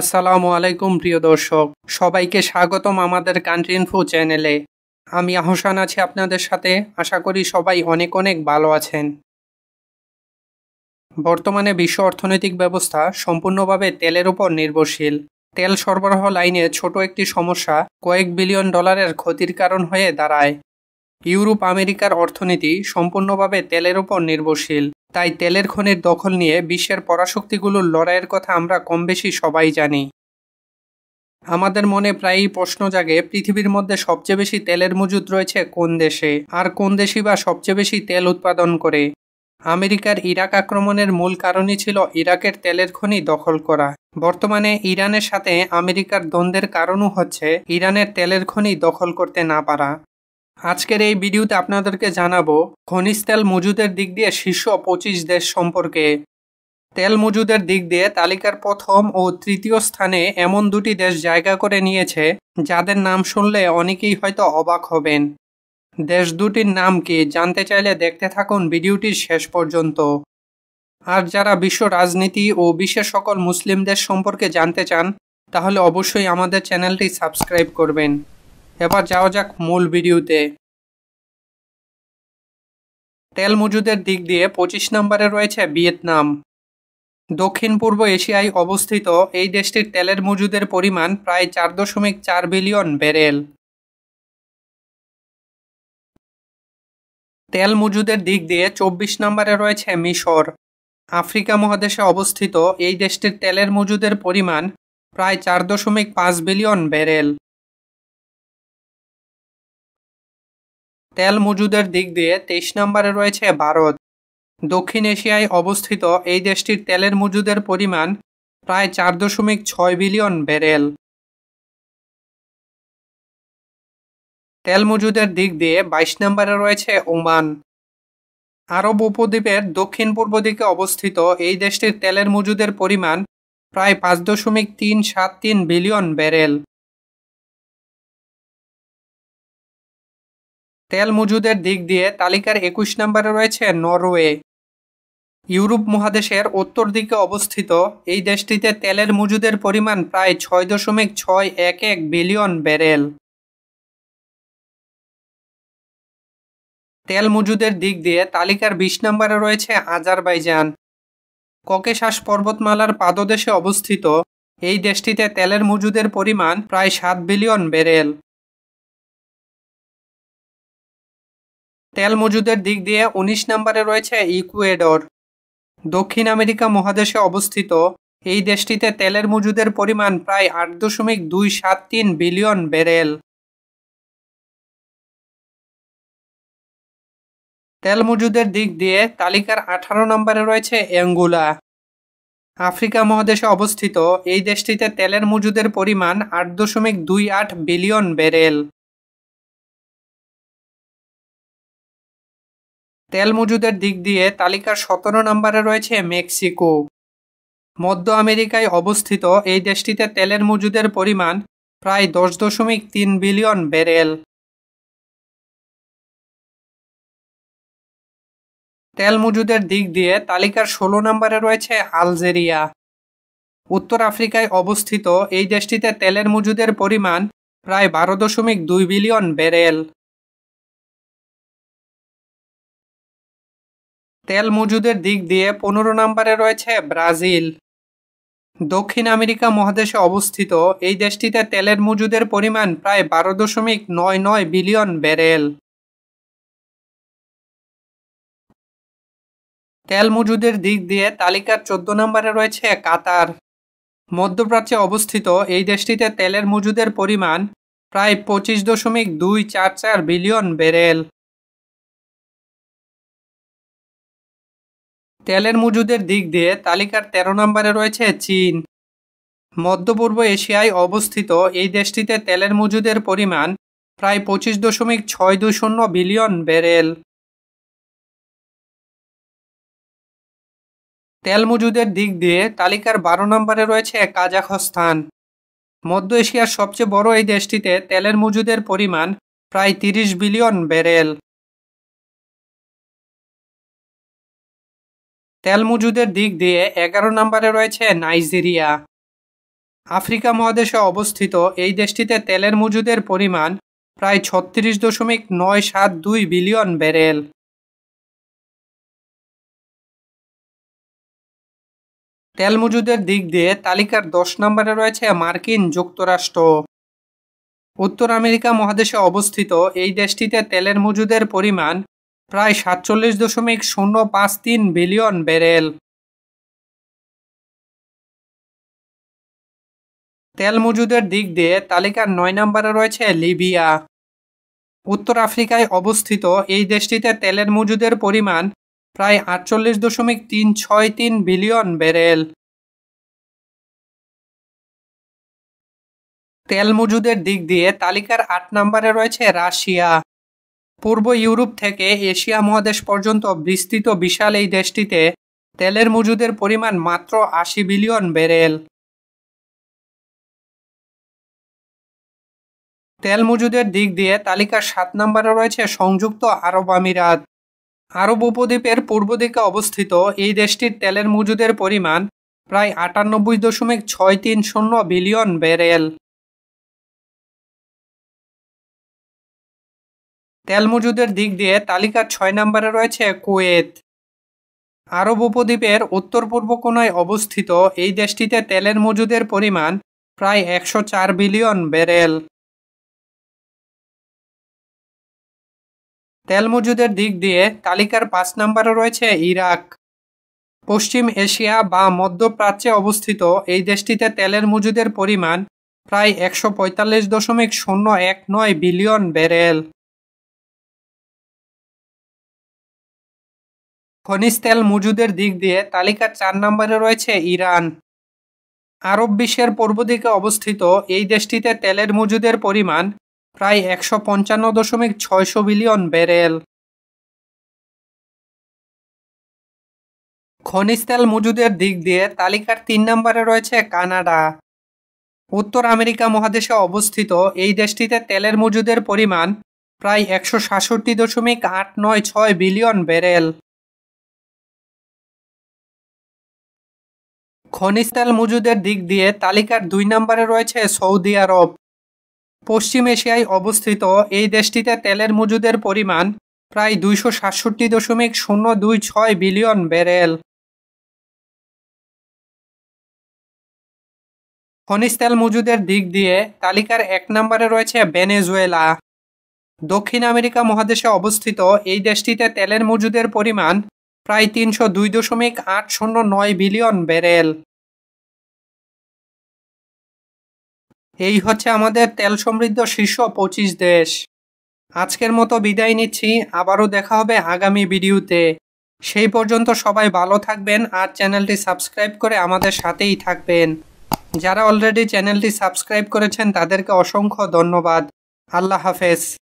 আসসালামু আলাইকুম প্রিয় দর্শক সবাইকে স্বাগতম আমাদের কান্ট্রি ইনফো চ্যানেলে আমি আহসান আছি আপনাদের সাথে আশা করি সবাই অনেক অনেক ভালো আছেন বর্তমানে বিশ্ব অর্থনৈতিক ব্যবস্থা সম্পূর্ণভাবে তেলের উপর নির্ভরশীল তেল সরবরাহ লাইনে ছোট একটি সমস্যা কয়েক বিলিয়ন ডলারের ক্ষতির কারণ হয়ে দাঁড়ায় ইউরোপ আমেরিকার অর্থনীতি সম্পূর্ণভাবে তেলের উপর নির্ভরশীল তাই তেলের খনির দখল নিয়ে বিশ্বের পরাশক্তিগুলোর লড়াইয়ের কথা আমরা কম বেশি সবাই জানি আমাদের মনে প্রায়ই প্রশ্ন জাগে পৃথিবীর মধ্যে সবচেয়ে বেশি তেলের মজুদ রয়েছে কোন দেশে আর কোন দেশই বা সবচেয়ে বেশি তেল উৎপাদন করে আমেরিকার ইরাক আক্রমণের মূল কারণই ছিল ইরাকের তেলের খনি দখল করা বর্তমানে ইরানের সাথে আমেরিকার দ্বন্দ্বের কারণও হচ্ছে ইরানের তেলের খনি দখল করতে না পারা আজকের এই ভিডিওতে আপনাদেরকে জানাবো খনিজ তেল মজুদের দিক দিয়ে শীর্ষ পঁচিশ দেশ সম্পর্কে তেল মজুদের দিক দিয়ে তালিকার প্রথম ও তৃতীয় স্থানে এমন দুটি দেশ জায়গা করে নিয়েছে যাদের নাম শুনলে অনেকেই হয়তো অবাক হবেন দেশ দুটির নাম কি জানতে চাইলে দেখতে থাকুন ভিডিওটির শেষ পর্যন্ত আর যারা বিশ্ব রাজনীতি ও বিশ্বের সকল মুসলিমদের সম্পর্কে জানতে চান তাহলে অবশ্যই আমাদের চ্যানেলটি সাবস্ক্রাইব করবেন এবার যাওয়া যাক মূল ভিডিওতে তেল মজুদের দিক দিয়ে পঁচিশ নম্বরে রয়েছে ভিয়েতনাম দক্ষিণ পূর্ব এশিয়ায় অবস্থিত এই দেশটির তেলের মজুদের পরিমাণ প্রায় চার দশমিক চার বিলিয়ন ব্যারেল তেল মজুদের দিক দিয়ে চব্বিশ নম্বরে রয়েছে মিশর আফ্রিকা মহাদেশে অবস্থিত এই দেশটির তেলের মজুদের পরিমাণ প্রায় চার দশমিক পাঁচ বিলিয়ন ব্যারেল তেল মজুদের দিক দিয়ে তেইশ নম্বরে রয়েছে ভারত দক্ষিণ এশিয়ায় অবস্থিত এই দেশটির তেলের মজুদের পরিমাণ প্রায় চার দশমিক ছয় বিলিয়ন ব্যারেল তেল মজুদের দিক দিয়ে বাইশ নম্বরে রয়েছে ওমান আরব উপদ্বীপের দক্ষিণ পূর্ব দিকে অবস্থিত এই দেশটির তেলের মজুদের পরিমাণ প্রায় পাঁচ দশমিক তিন সাত তিন বিলিয়ন ব্যারেল তেল মজুদের দিক দিয়ে তালিকার একুশ নম্বরে রয়েছে নরওয়ে ইউরোপ মহাদেশের উত্তর দিকে অবস্থিত এই দেশটিতে তেলের মজুদের পরিমাণ প্রায় ছয় দশমিক ছয় এক এক বিলিয়ন ব্যারেল তেল মজুদের দিক দিয়ে তালিকার বিশ নম্বরে রয়েছে আজারবাইজান ককেশাস পর্বতমালার পাদদেশে অবস্থিত এই দেশটিতে তেলের মজুদের পরিমাণ প্রায় সাত বিলিয়ন ব্যারেল তেল মজুদের দিক দিয়ে ১৯ নম্বরে রয়েছে ইকুয়েডর দক্ষিণ আমেরিকা মহাদেশে অবস্থিত এই দেশটিতে তেলের মজুদের পরিমাণ প্রায় আট দশমিক দুই সাত তিন বিলিয়ন ব্যারেল তেল মজুদের দিক দিয়ে তালিকার আঠারো নম্বরে রয়েছে অ্যাঙ্গোলা আফ্রিকা মহাদেশে অবস্থিত এই দেশটিতে তেলের মজুদের পরিমাণ আট দশমিক দুই আট বিলিয়ন ব্যারেল তেল মজুদের দিক দিয়ে তালিকার সতেরো নম্বরে রয়েছে মেক্সিকো মধ্য আমেরিকায় অবস্থিত এই দেশটিতে তেলের মজুদের পরিমাণ প্রায় দশ দশমিক তিন বিলিয়ন ব্যারেল তেল মজুদের দিক দিয়ে তালিকার ষোলো নম্বরে রয়েছে আলজেরিয়া উত্তর আফ্রিকায় অবস্থিত এই দেশটিতে তেলের মজুদের পরিমাণ প্রায় বারো দশমিক দুই বিলিয়ন ব্যারেল তেল মজুদের দিক দিয়ে পনেরো নম্বরে রয়েছে ব্রাজিল দক্ষিণ আমেরিকা মহাদেশে অবস্থিত এই দেশটিতে তেলের মজুদের পরিমাণ প্রায় বারো দশমিক নয় নয় বিলিয়ন ব্যারেল তেল মজুদের দিক দিয়ে তালিকার চোদ্দ নম্বরে রয়েছে কাতার মধ্যপ্রাচ্যে অবস্থিত এই দেশটিতে তেলের মজুদের পরিমাণ প্রায় পঁচিশ দশমিক দুই চার চার বিলিয়ন ব্যারেল তেলের মজুদের দিক দিয়ে তালিকার ১৩ নম্বরে রয়েছে চীন মধ্যপূর্ব এশিয়ায় অবস্থিত এই দেশটিতে তেলের মজুদের পরিমাণ প্রায় পঁচিশ দশমিক ছয় দুই শূন্য বিলিয়ন ব্যারেল তেল মজুদের দিক দিয়ে তালিকার বারো নম্বরে রয়েছে কাজাখস্তান মধ্য এশিয়ার সবচেয়ে বড় এই দেশটিতে তেলের মজুদের পরিমাণ প্রায় তিরিশ বিলিয়ন ব্যারেল তেল মজুদের দিক দিয়ে এগারো নম্বরে রয়েছে নাইজেরিয়া আফ্রিকা মহাদেশে অবস্থিত এই দেশটিতে তেলের মজুদের পরিমাণ প্রায় ছত্রিশ দশমিক নয় সাত দুই বিলিয়ন ব্যারেল তেল মজুদের দিক দিয়ে তালিকার দশ নম্বরে রয়েছে মার্কিন যুক্তরাষ্ট্র উত্তর আমেরিকা মহাদেশে অবস্থিত এই দেশটিতে তেলের মজুদের পরিমাণ প্রায় সাতচল্লিশ দশমিক শূন্য পাঁচ তিন বিলিয়ন ব্যারেল তেল মজুদের দিক দিয়ে তালিকার নয় নম্বরে রয়েছে লিবিয়া উত্তর আফ্রিকায় অবস্থিত এই দেশটিতে তেলের মজুদের পরিমাণ প্রায় আটচল্লিশ দশমিক তিন ছয় তিন বিলিয়ন ব্যারেল তেল মজুদের দিক দিয়ে তালিকার আট নম্বরে রয়েছে রাশিয়া পূর্ব ইউরোপ থেকে এশিয়া মহাদেশ পর্যন্ত বিস্তৃত বিশাল এই দেশটিতে তেলের মজুদের পরিমাণ মাত্র আশি বিলিয়ন ব্যারেল তেল মজুদের দিক দিয়ে তালিকার সাত নম্বরে রয়েছে সংযুক্ত আরব আমিরাত আরব উপদ্বীপের পূর্ব দিকে অবস্থিত এই দেশটির তেলের মজুদের পরিমাণ প্রায় আটানব্বই দশমিক ছয় তিন শূন্য বিলিয়ন ব্যারেল তেল মজুদের দিক দিয়ে তালিকার ছয় নম্বরে রয়েছে কুয়েত আরব উপদ্বীপের উত্তর পূর্ব কোনায় অবস্থিত এই দেশটিতে তেলের মজুদের পরিমাণ প্রায় একশো চার বিলিয়ন ব্যারেল তেল মজুদের দিক দিয়ে তালিকার পাঁচ নম্বরে রয়েছে ইরাক পশ্চিম এশিয়া বা মধ্যপ্রাচ্যে অবস্থিত এই দেশটিতে তেলের মজুদের পরিমাণ প্রায় একশো পঁয়তাল্লিশ দশমিক শূন্য এক নয় বিলিয়ন ব্যারেল খনিজ তেল মজুদের দিক দিয়ে তালিকার চার নম্বরে রয়েছে ইরান আরব বিশ্বের পূর্ব দিকে অবস্থিত এই দেশটিতে তেলের মজুদের পরিমাণ প্রায় একশো পঞ্চান্ন দশমিক ছয়শো বিলিয়ন ব্যারেল খনিজ তেল মজুদের দিক দিয়ে তালিকার তিন নম্বরে রয়েছে কানাডা উত্তর আমেরিকা মহাদেশে অবস্থিত এই দেশটিতে তেলের মজুদের পরিমাণ প্রায় একশো সাতষট্টি দশমিক আট নয় ছয় বিলিয়ন ব্যারেল খনিজ তেল মজুদের দিক দিয়ে তালিকার দুই নম্বরে রয়েছে সৌদি আরব পশ্চিম এশিয়ায় অবস্থিত এই দেশটিতে তেলের মজুদের পরিমাণ প্রায় দুইশো সাতষট্টি দশমিক শূন্য দুই ছয় বিলিয়ন ব্যারেল খনিজ তেল মজুদের দিক দিয়ে তালিকার এক নম্বরে রয়েছে ভেনেজুয়েলা দক্ষিণ আমেরিকা মহাদেশে অবস্থিত এই দেশটিতে তেলের মজুদের পরিমাণ প্রায় তিনশো দুই দশমিক আট শূন্য নয় বিলিয়ন ব্যারেল এই হচ্ছে আমাদের তেল সমৃদ্ধ শীর্ষ পঁচিশ দেশ আজকের মতো বিদায় নিচ্ছি আবারও দেখা হবে আগামী ভিডিওতে সেই পর্যন্ত সবাই ভালো থাকবেন আর চ্যানেলটি সাবস্ক্রাইব করে আমাদের সাথেই থাকবেন যারা অলরেডি চ্যানেলটি সাবস্ক্রাইব করেছেন তাদেরকে অসংখ্য ধন্যবাদ আল্লাহ হাফেজ